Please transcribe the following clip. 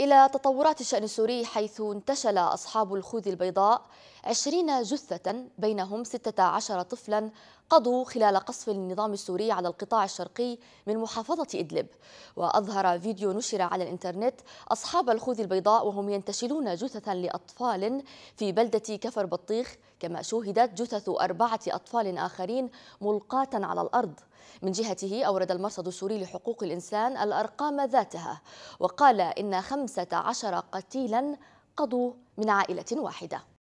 إلى تطورات الشأن السوري حيث انتشل أصحاب الخوذ البيضاء 20 جثة بينهم 16 طفلا قضوا خلال قصف النظام السوري على القطاع الشرقي من محافظة إدلب وأظهر فيديو نشر على الإنترنت أصحاب الخوذ البيضاء وهم ينتشلون جثثا لأطفال في بلدة كفر بطيخ كما شوهدت جثث أربعة أطفال آخرين ملقاة على الأرض من جهته أورد المرصد السوري لحقوق الإنسان الأرقام ذاتها وقال إن 15 قتيلا قضوا من عائلة واحدة